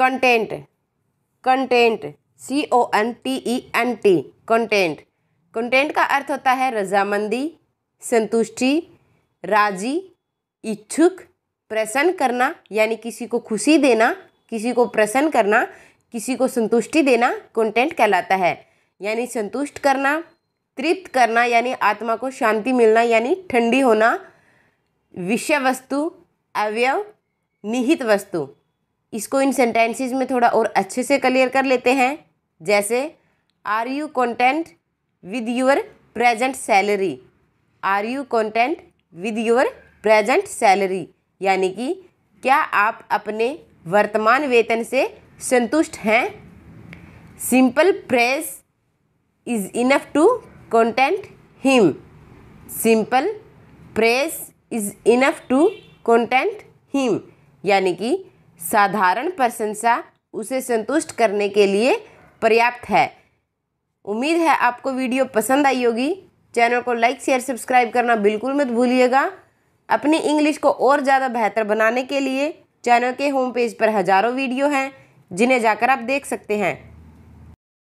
content content C O N T E N T content content का अर्थ होता है रजामंदी संतुष्टि राजी इच्छुक प्रसन्न करना यानी किसी को खुशी देना किसी को प्रसन्न करना किसी को संतुष्टि देना कंटेंट कहलाता है यानी संतुष्ट करना तृप्त करना यानी आत्मा को शांति मिलना यानी ठंडी होना विषय वस्तु अवयव निहित वस्तु इसको इन सेंटेंसेस में थोड़ा और अच्छे से क्लियर कर लेते हैं जैसे are you content with your present salary are you content with your present salary यानी कि क्या आप अपने वर्तमान वेतन से संतुष्ट हैं simple praise is enough to content him simple praise is enough to content him यानी कि साधारण प्रशंसा उसे संतुष्ट करने के लिए पर्याप्त है उम्मीद है आपको वीडियो पसंद आई होगी चैनल को लाइक शेयर सब्सक्राइब करना बिल्कुल मत भूलिएगा अपनी इंग्लिश को और ज़्यादा बेहतर बनाने के लिए चैनल के होम पेज पर हज़ारों वीडियो हैं जिन्हें जाकर आप देख सकते हैं